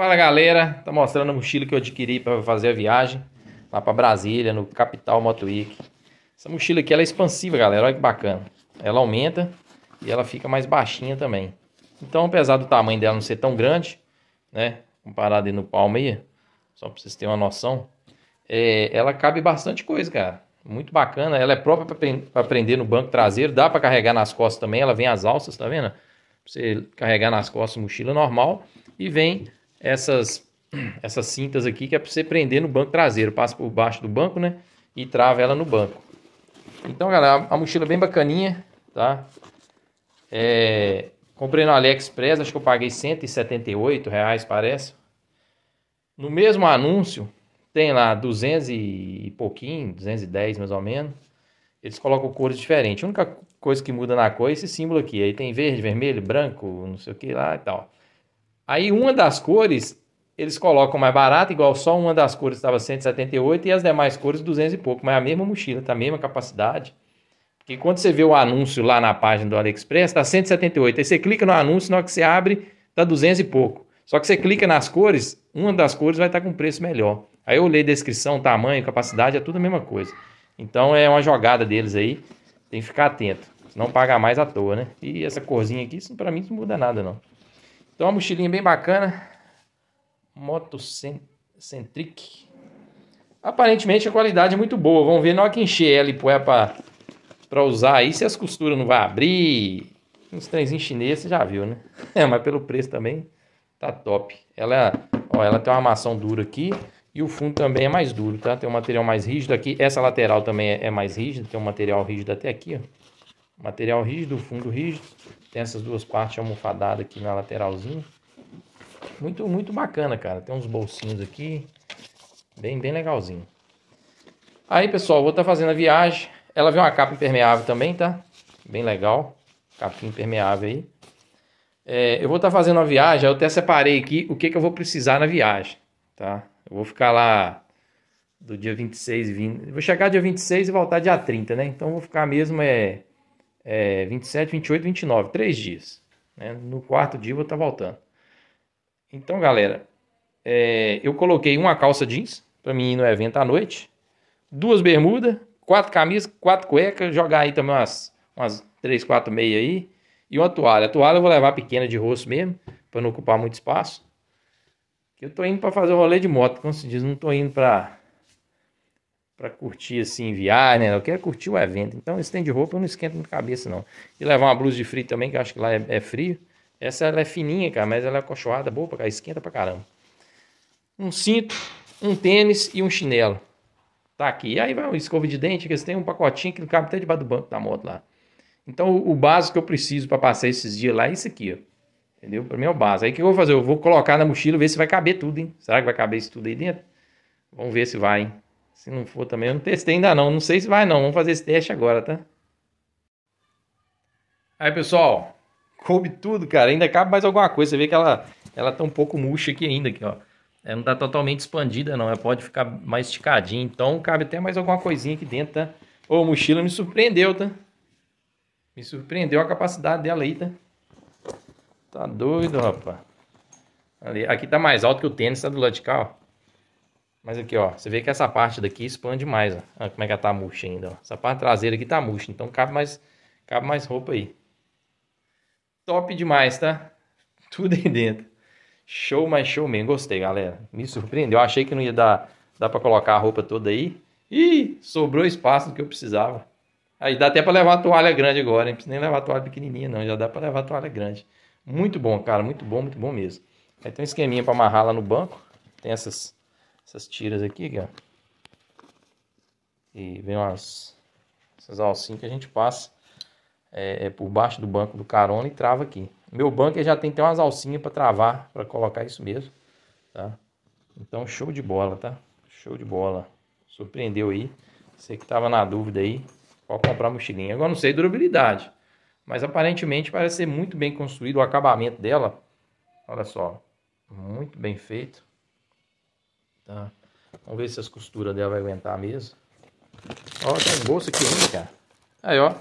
Fala galera, tô mostrando a mochila que eu adquiri para fazer a viagem lá para Brasília, no Capital Moto Essa mochila aqui ela é expansiva, galera, olha que bacana. Ela aumenta e ela fica mais baixinha também. Então, apesar do tamanho dela não ser tão grande, né, comparado no palmo aí, só para vocês terem uma noção, é, ela cabe bastante coisa, cara. Muito bacana, ela é própria para prender no banco traseiro, dá para carregar nas costas também, ela vem as alças, tá vendo? Pra você carregar nas costas mochila normal e vem essas, essas cintas aqui que é para você prender no banco traseiro. Passa por baixo do banco, né? E trava ela no banco. Então, galera, a mochila é bem bacaninha, tá? É, comprei no AliExpress, acho que eu paguei 178 reais, parece. No mesmo anúncio, tem lá 200 e pouquinho, 210 mais ou menos. Eles colocam cores diferentes. A única coisa que muda na cor é esse símbolo aqui. Aí tem verde, vermelho, branco, não sei o que lá e tal. Aí uma das cores eles colocam mais barata, igual só uma das cores estava 178 e as demais cores 200 e pouco, mas é a mesma mochila, tá a mesma capacidade. E quando você vê o anúncio lá na página do AliExpress, tá 178. Aí você clica no anúncio, na hora que você abre, tá 200 e pouco. Só que você clica nas cores, uma das cores vai estar tá com preço melhor. Aí eu leio descrição, tamanho, capacidade, é tudo a mesma coisa. Então é uma jogada deles aí, tem que ficar atento. Senão paga mais à toa, né? E essa corzinha aqui, para mim, não muda nada não. Então, uma mochilinha bem bacana. Moto Centric. Aparentemente a qualidade é muito boa. Vamos ver na hora que encher ela e põe ela para usar aí. Se as costuras não vai abrir. Uns trenzinhos chineses, você já viu, né? É, mas pelo preço também tá top. Ela, é, ó, ela tem uma armação dura aqui. E o fundo também é mais duro, tá? Tem um material mais rígido aqui. Essa lateral também é, é mais rígida. Tem um material rígido até aqui, ó. Material rígido, fundo rígido. Tem essas duas partes almofadadas aqui na lateralzinha. Muito, muito bacana, cara. Tem uns bolsinhos aqui. Bem, bem legalzinho. Aí, pessoal, vou estar tá fazendo a viagem. Ela vem uma capa impermeável também, tá? Bem legal. capa impermeável aí. É, eu vou estar tá fazendo a viagem. Eu até separei aqui o que, que eu vou precisar na viagem, tá? Eu vou ficar lá do dia 26 e 20. Vou chegar dia 26 e voltar dia 30, né? Então, eu vou ficar mesmo é, é, 27, 28, 29, três dias. Né? No quarto dia eu vou estar tá voltando. Então, galera, é, eu coloquei uma calça jeans para mim ir no evento à noite, duas bermudas, quatro camisas, quatro cuecas, jogar aí também umas, umas 3, 4 meia aí e uma toalha. A toalha eu vou levar pequena de rosto mesmo, para não ocupar muito espaço. Eu tô indo para fazer o rolê de moto, como se diz, não tô indo para para curtir assim, enviar, né? Eu quero curtir o evento. Então, esse de roupa eu não esquento muito cabeça, não. E levar uma blusa de frio também, que eu acho que lá é, é frio. Essa ela é fininha, cara, mas ela é acolchoada, boa pra cá, esquenta pra caramba. Um cinto, um tênis e um chinelo. Tá aqui. E aí vai uma escova de dente, que eles têm um pacotinho que cabe até debaixo do banco da moto lá. Então, o, o básico que eu preciso para passar esses dias lá é isso aqui, ó. Entendeu? Pra mim é o básico. Aí o que eu vou fazer? Eu vou colocar na mochila, ver se vai caber tudo, hein? Será que vai caber isso tudo aí dentro? Vamos ver se vai, hein? Se não for também, eu não testei ainda não. Não sei se vai não. Vamos fazer esse teste agora, tá? Aí, pessoal. Coube tudo, cara. Ainda cabe mais alguma coisa. Você vê que ela, ela tá um pouco murcha aqui ainda, aqui, ó. Ela não tá totalmente expandida, não. Ela pode ficar mais esticadinha. Então, cabe até mais alguma coisinha aqui dentro, tá? Ô, mochila me surpreendeu, tá? Me surpreendeu a capacidade dela aí, tá? Tá doido, rapaz. Ali, aqui tá mais alto que o tênis, tá do lado de cá, ó. Mas aqui, ó, você vê que essa parte daqui expande mais, ó. Olha ah, como é que ela tá murcha ainda, ó. Essa parte traseira aqui tá murcha, então cabe mais, cabe mais roupa aí. Top demais, tá? Tudo aí dentro. Show mais show mesmo. Gostei, galera. Me surpreendeu. Eu achei que não ia dar, dar pra colocar a roupa toda aí. Ih, sobrou espaço do que eu precisava. Aí dá até pra levar a toalha grande agora, hein? Não precisa nem levar a toalha pequenininha, não. Já dá pra levar a toalha grande. Muito bom, cara. Muito bom, muito bom mesmo. Aí tem um esqueminha pra amarrar lá no banco. Tem essas essas tiras aqui, ó. E vem umas essas alcinhas que a gente passa é, é, por baixo do banco do carona e trava aqui. Meu banco já tem até umas alcinhas para travar, para colocar isso mesmo, tá? Então show de bola, tá? Show de bola. Surpreendeu aí. Você que tava na dúvida aí, qual comprar mochilinha. Agora não sei durabilidade, mas aparentemente parece ser muito bem construído o acabamento dela. Olha só, muito bem feito. Tá. Vamos ver se as costuras dela vai aguentar mesmo. Ó, tem um bolso aqui ainda, cara. Aí, ó.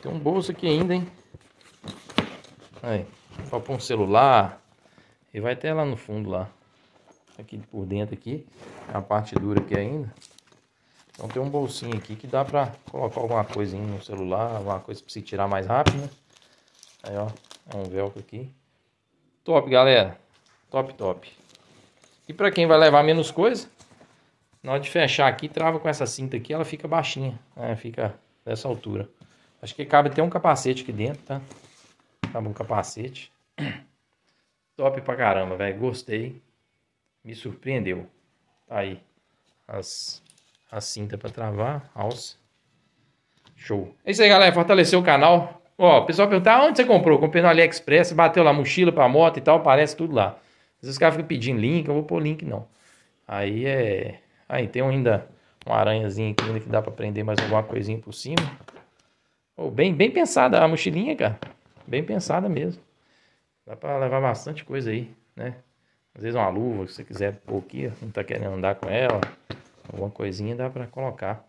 Tem um bolso aqui ainda, hein? Aí. Pra pôr um celular. E vai até lá no fundo, lá. Aqui por dentro aqui. A parte dura aqui ainda. Então tem um bolsinho aqui que dá pra colocar alguma coisa no celular. Alguma coisa pra se tirar mais rápido, né? Aí, ó. É um velcro aqui. Top, galera. Top, top. E para quem vai levar menos coisa, na hora de fechar aqui, trava com essa cinta aqui, ela fica baixinha, né? Fica dessa altura. Acho que cabe até um capacete aqui dentro, tá? Cabe um capacete. Top pra caramba, velho. Gostei. Me surpreendeu. Tá aí. As, a cinta pra travar, alça. Show. É isso aí, galera. Fortaleceu o canal. Ó, o pessoal perguntar ah, onde você comprou? Comprei no AliExpress, bateu lá mochila pra moto e tal, parece tudo lá. Às vezes os caras ficam pedindo link, eu vou pôr link não. Aí é. Aí tem ainda uma aranhazinha aqui ainda que dá pra prender mais alguma coisinha por cima. Oh, bem, bem pensada a mochilinha, cara. Bem pensada mesmo. Dá pra levar bastante coisa aí, né? Às vezes uma luva, se você quiser pôr aqui, não tá querendo andar com ela. Alguma coisinha dá pra colocar.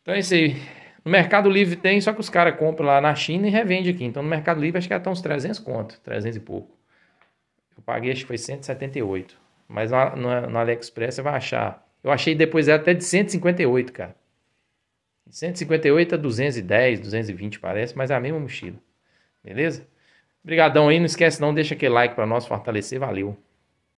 Então é isso aí. No Mercado Livre tem, só que os caras compram lá na China e revende aqui. Então no Mercado Livre acho que ela é tá uns 300 conto, 300 e pouco. Eu paguei, acho que foi 178. Mas na, na, no AliExpress você vai achar. Eu achei depois até de 158, cara. De 158 a 210, 220 parece, mas é a mesma mochila. Beleza? Obrigadão aí, não esquece não, deixa aquele like para nós fortalecer, valeu.